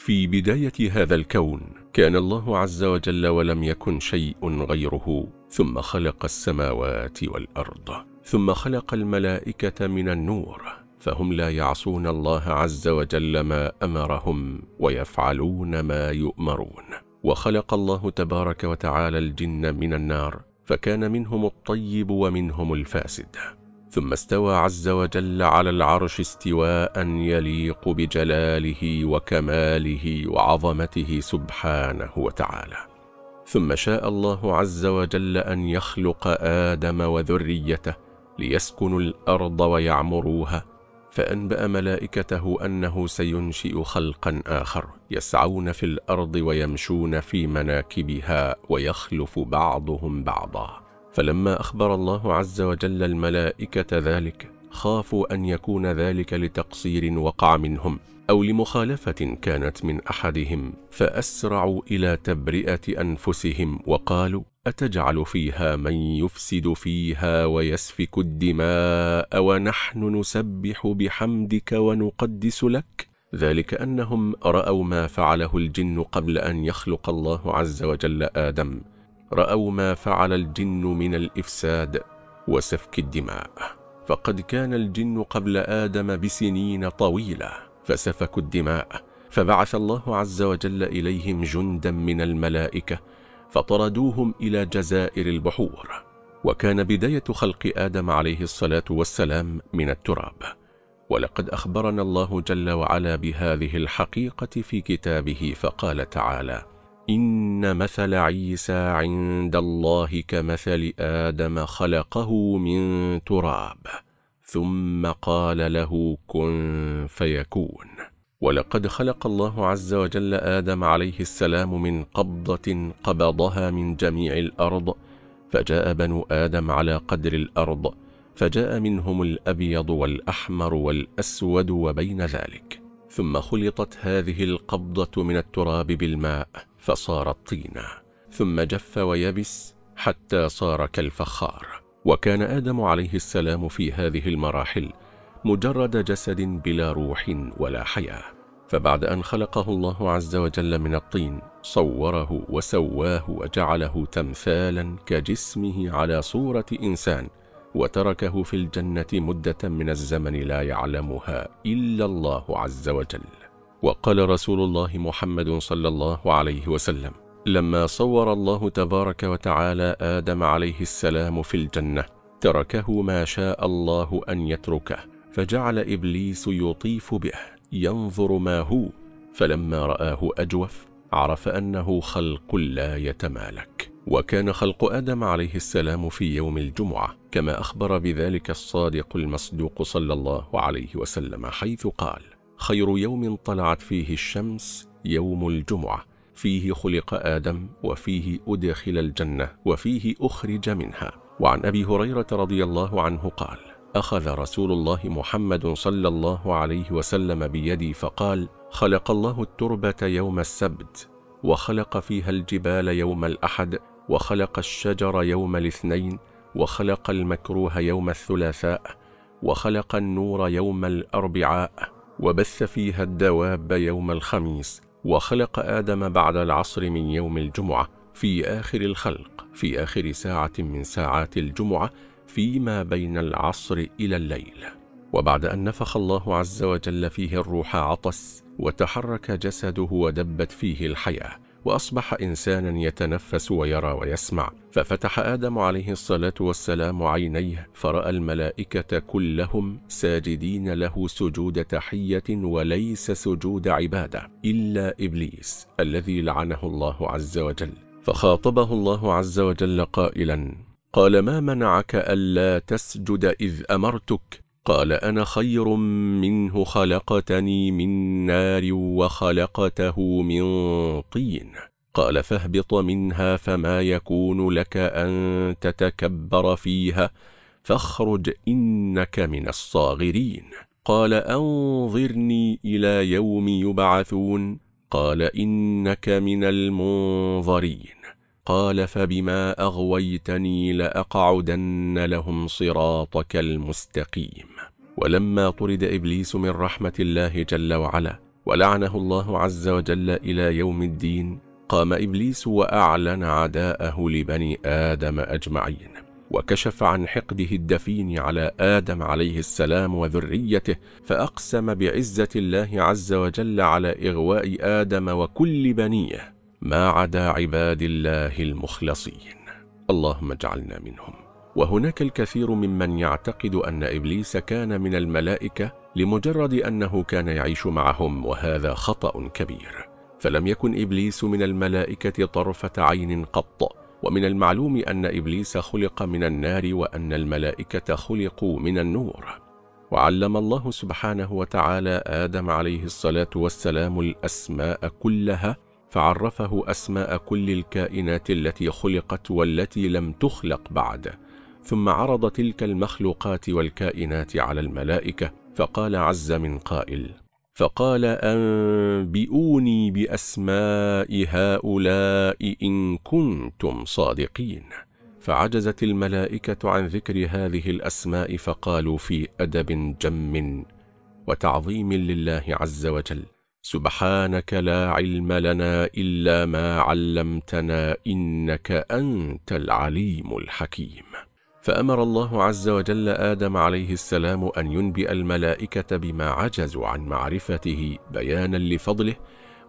في بداية هذا الكون كان الله عز وجل ولم يكن شيء غيره ثم خلق السماوات والأرض ثم خلق الملائكة من النور فهم لا يعصون الله عز وجل ما أمرهم ويفعلون ما يؤمرون وخلق الله تبارك وتعالى الجن من النار فكان منهم الطيب ومنهم الفاسد ثم استوى عز وجل على العرش استواء يليق بجلاله وكماله وعظمته سبحانه وتعالى ثم شاء الله عز وجل أن يخلق آدم وذريته ليسكنوا الأرض ويعمروها فأنبأ ملائكته أنه سينشئ خلقا آخر يسعون في الأرض ويمشون في مناكبها ويخلف بعضهم بعضا فلما أخبر الله عز وجل الملائكة ذلك خافوا أن يكون ذلك لتقصير وقع منهم أو لمخالفة كانت من أحدهم فأسرعوا إلى تبرئة أنفسهم وقالوا أتجعل فيها من يفسد فيها ويسفك الدماء ونحن نسبح بحمدك ونقدس لك ذلك أنهم رأوا ما فعله الجن قبل أن يخلق الله عز وجل آدم رأوا ما فعل الجن من الإفساد وسفك الدماء فقد كان الجن قبل آدم بسنين طويلة فسفكوا الدماء فبعث الله عز وجل إليهم جندا من الملائكة فطردوهم إلى جزائر البحور وكان بداية خلق آدم عليه الصلاة والسلام من التراب ولقد أخبرنا الله جل وعلا بهذه الحقيقة في كتابه فقال تعالى إن مثل عيسى عند الله كمثل آدم خلقه من تراب ثم قال له كن فيكون ولقد خلق الله عز وجل آدم عليه السلام من قبضة قبضها من جميع الأرض فجاء بنو آدم على قدر الأرض فجاء منهم الأبيض والأحمر والأسود وبين ذلك ثم خلطت هذه القبضة من التراب بالماء فصار الطين ثم جف ويبس حتى صار كالفخار وكان آدم عليه السلام في هذه المراحل مجرد جسد بلا روح ولا حياة فبعد أن خلقه الله عز وجل من الطين صوره وسواه وجعله تمثالا كجسمه على صورة إنسان وتركه في الجنة مدة من الزمن لا يعلمها إلا الله عز وجل وقال رسول الله محمد صلى الله عليه وسلم لما صور الله تبارك وتعالى آدم عليه السلام في الجنة تركه ما شاء الله أن يتركه فجعل إبليس يطيف به ينظر ما هو فلما رآه أجوف عرف أنه خلق لا يتمالك وكان خلق آدم عليه السلام في يوم الجمعة كما أخبر بذلك الصادق المصدوق صلى الله عليه وسلم حيث قال خير يوم طلعت فيه الشمس يوم الجمعة فيه خلق آدم وفيه أدخل الجنة وفيه أخرج منها وعن أبي هريرة رضي الله عنه قال أخذ رسول الله محمد صلى الله عليه وسلم بيدي فقال خلق الله التربة يوم السبت وخلق فيها الجبال يوم الأحد وخلق الشجر يوم الاثنين وخلق المكروه يوم الثلاثاء وخلق النور يوم الأربعاء وبث فيها الدواب يوم الخميس وخلق آدم بعد العصر من يوم الجمعة في آخر الخلق في آخر ساعة من ساعات الجمعة فيما بين العصر إلى الليل وبعد أن نفخ الله عز وجل فيه الروح عطس وتحرك جسده ودبت فيه الحياة وأصبح إنسانا يتنفس ويرى ويسمع ففتح آدم عليه الصلاة والسلام عينيه فرأى الملائكة كلهم ساجدين له سجود تحية وليس سجود عبادة إلا إبليس الذي لعنه الله عز وجل فخاطبه الله عز وجل قائلا قال ما منعك ألا تسجد إذ أمرتك قال أنا خير منه خلقتني من نار وخلقته من طين قال فاهبط منها فما يكون لك أن تتكبر فيها فاخرج إنك من الصاغرين قال أنظرني إلى يوم يبعثون قال إنك من المنظرين قال فبما أغويتني لأقعدن لهم صراطك المستقيم ولما طرد إبليس من رحمة الله جل وعلا ولعنه الله عز وجل إلى يوم الدين قام إبليس وأعلن عداءه لبني آدم أجمعين وكشف عن حقده الدفين على آدم عليه السلام وذريته فأقسم بعزة الله عز وجل على إغواء آدم وكل بنيه ما عدا عباد الله المخلصين اللهم اجعلنا منهم وهناك الكثير ممن يعتقد أن إبليس كان من الملائكة لمجرد أنه كان يعيش معهم وهذا خطأ كبير فلم يكن إبليس من الملائكة طرفة عين قط ومن المعلوم أن إبليس خلق من النار وأن الملائكة خلقوا من النور وعلم الله سبحانه وتعالى آدم عليه الصلاة والسلام الأسماء كلها فعرفه أسماء كل الكائنات التي خلقت والتي لم تخلق بعد ثم عرض تلك المخلوقات والكائنات على الملائكة فقال عز من قائل فقال أنبئوني بأسماء هؤلاء إن كنتم صادقين فعجزت الملائكة عن ذكر هذه الأسماء فقالوا في أدب جم وتعظيم لله عز وجل سبحانك لا علم لنا إلا ما علمتنا إنك أنت العليم الحكيم فأمر الله عز وجل آدم عليه السلام أن ينبئ الملائكة بما عجزوا عن معرفته بيانا لفضله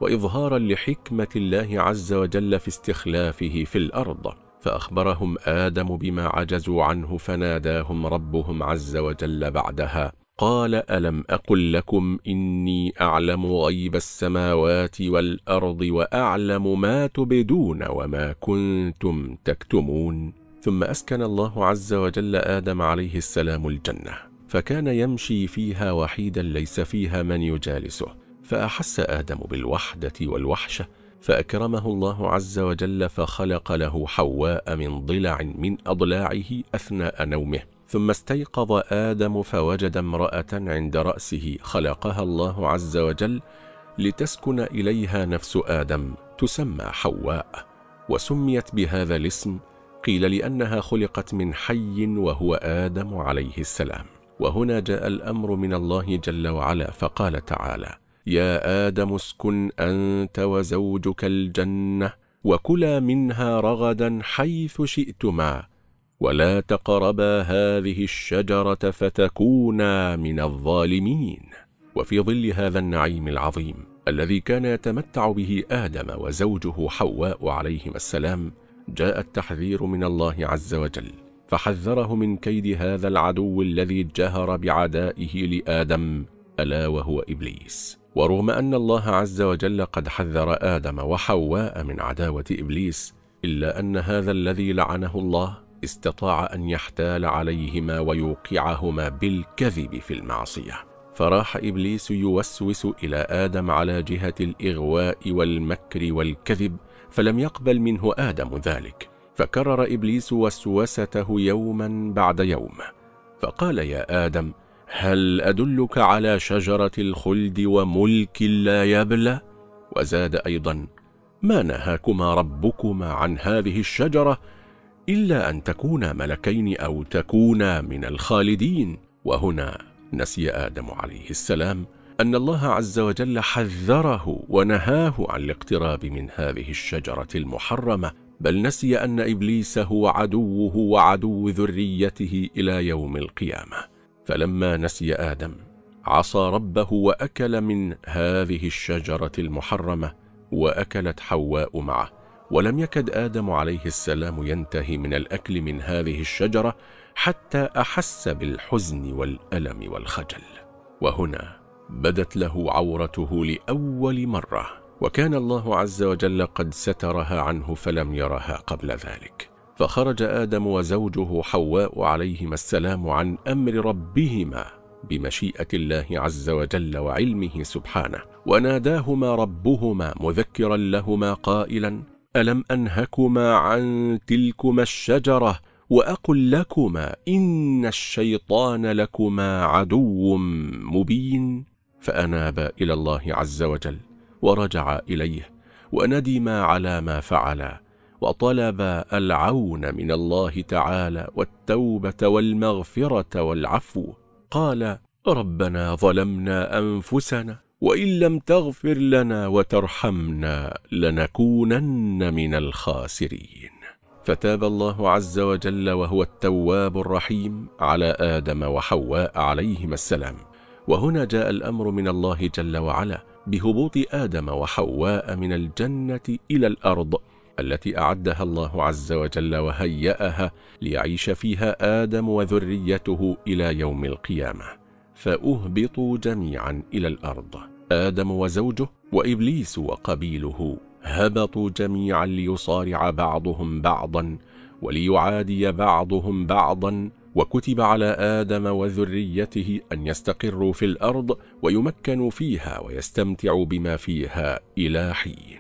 وإظهارا لحكمة الله عز وجل في استخلافه في الأرض فأخبرهم آدم بما عجزوا عنه فناداهم ربهم عز وجل بعدها قال ألم أقل لكم إني أعلم غيب السماوات والأرض وأعلم ما تبدون وما كنتم تكتمون ثم أسكن الله عز وجل آدم عليه السلام الجنة فكان يمشي فيها وحيدا ليس فيها من يجالسه فأحس آدم بالوحدة والوحشة فأكرمه الله عز وجل فخلق له حواء من ضلع من أضلاعه أثناء نومه ثم استيقظ آدم فوجد امرأة عند رأسه خلقها الله عز وجل لتسكن إليها نفس آدم تسمى حواء وسميت بهذا الاسم قيل لأنها خلقت من حي وهو آدم عليه السلام وهنا جاء الأمر من الله جل وعلا فقال تعالى يا آدم اسكن أنت وزوجك الجنة وكلا منها رغدا حيث شئتما ولا تقربا هذه الشجرة فتكونا من الظالمين وفي ظل هذا النعيم العظيم الذي كان يتمتع به آدم وزوجه حواء عليهما السلام جاء التحذير من الله عز وجل فحذره من كيد هذا العدو الذي جهر بعدائه لآدم ألا وهو إبليس ورغم أن الله عز وجل قد حذر آدم وحواء من عداوة إبليس إلا أن هذا الذي لعنه الله استطاع أن يحتال عليهما ويوقعهما بالكذب في المعصية فراح إبليس يوسوس إلى آدم على جهة الإغواء والمكر والكذب فلم يقبل منه آدم ذلك فكرر إبليس وسوسته يوما بعد يوم فقال يا آدم هل أدلك على شجرة الخلد وملك لا يبلى؟ وزاد أيضا ما نهاكما ربكما عن هذه الشجرة إلا أن تكونا ملكين أو تكونا من الخالدين وهنا نسي آدم عليه السلام أن الله عز وجل حذره ونهاه عن الاقتراب من هذه الشجرة المحرمة بل نسي أن إبليس هو عدوه وعدو ذريته إلى يوم القيامة فلما نسي آدم عصى ربه وأكل من هذه الشجرة المحرمة وأكلت حواء معه ولم يكد آدم عليه السلام ينتهي من الأكل من هذه الشجرة حتى أحس بالحزن والألم والخجل وهنا بدت له عورته لأول مرة وكان الله عز وجل قد سترها عنه فلم يرها قبل ذلك فخرج آدم وزوجه حواء عليهما السلام عن أمر ربهما بمشيئة الله عز وجل وعلمه سبحانه وناداهما ربهما مذكرا لهما قائلا ألم أنهكما عن تلكما الشجرة وأقل لكما إن الشيطان لكما عدو مبين فأنابا إلى الله عز وجل ورجع إليه وندما على ما فعلا وطلب العون من الله تعالى والتوبة والمغفرة والعفو قال ربنا ظلمنا أنفسنا وإن لم تغفر لنا وترحمنا لنكونن من الخاسرين فتاب الله عز وجل وهو التواب الرحيم على آدم وحواء عليهما السلام وهنا جاء الأمر من الله جل وعلا بهبوط آدم وحواء من الجنة إلى الأرض التي أعدها الله عز وجل وهيأها ليعيش فيها آدم وذريته إلى يوم القيامة فأهبطوا جميعا إلى الأرض آدم وزوجه وإبليس وقبيله هبطوا جميعا ليصارع بعضهم بعضا وليعادي بعضهم بعضا وكتب على آدم وذريته أن يستقروا في الأرض ويمكنوا فيها ويستمتعوا بما فيها إلى حين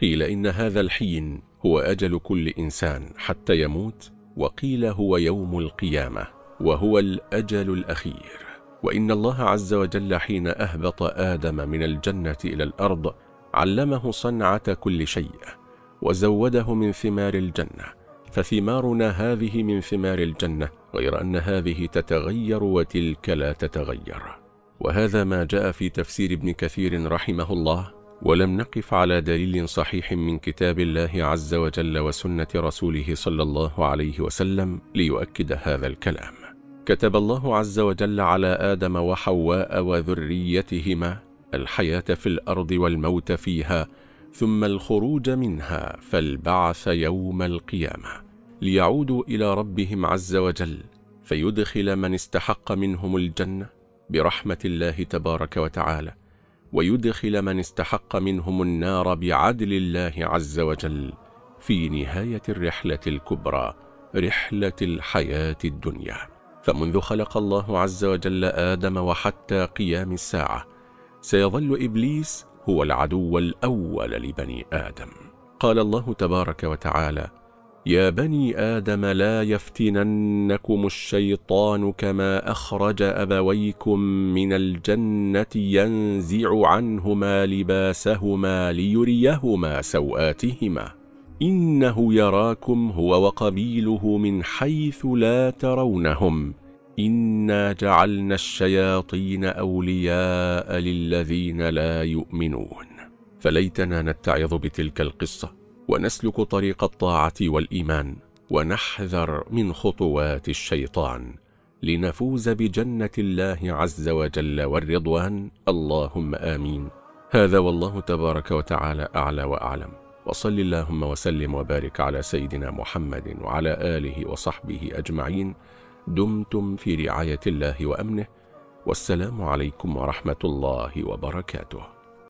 قيل إن هذا الحين هو أجل كل إنسان حتى يموت وقيل هو يوم القيامة وهو الأجل الأخير وإن الله عز وجل حين أهبط آدم من الجنة إلى الأرض علمه صنعة كل شيء وزوده من ثمار الجنة فثمارنا هذه من ثمار الجنة غير أن هذه تتغير وتلك لا تتغير وهذا ما جاء في تفسير ابن كثير رحمه الله ولم نقف على دليل صحيح من كتاب الله عز وجل وسنة رسوله صلى الله عليه وسلم ليؤكد هذا الكلام كتب الله عز وجل على آدم وحواء وذريتهما الحياة في الأرض والموت فيها ثم الخروج منها فالبعث يوم القيامة ليعودوا إلى ربهم عز وجل فيدخل من استحق منهم الجنة برحمة الله تبارك وتعالى ويدخل من استحق منهم النار بعدل الله عز وجل في نهاية الرحلة الكبرى رحلة الحياة الدنيا فمنذ خلق الله عز وجل آدم وحتى قيام الساعة سيظل إبليس هو العدو الأول لبني آدم قال الله تبارك وتعالى يا بني آدم لا يفتننكم الشيطان كما أخرج أبويكم من الجنة ينزع عنهما لباسهما ليريهما سوآتهما إنه يراكم هو وقبيله من حيث لا ترونهم إنا جعلنا الشياطين أولياء للذين لا يؤمنون فليتنا نتعظ بتلك القصة ونسلك طريق الطاعة والإيمان ونحذر من خطوات الشيطان لنفوز بجنة الله عز وجل والرضوان اللهم آمين هذا والله تبارك وتعالى أعلى وأعلم وصل اللهم وسلم وبارك على سيدنا محمد وعلى آله وصحبه أجمعين دمتم في رعاية الله وأمنه والسلام عليكم ورحمة الله وبركاته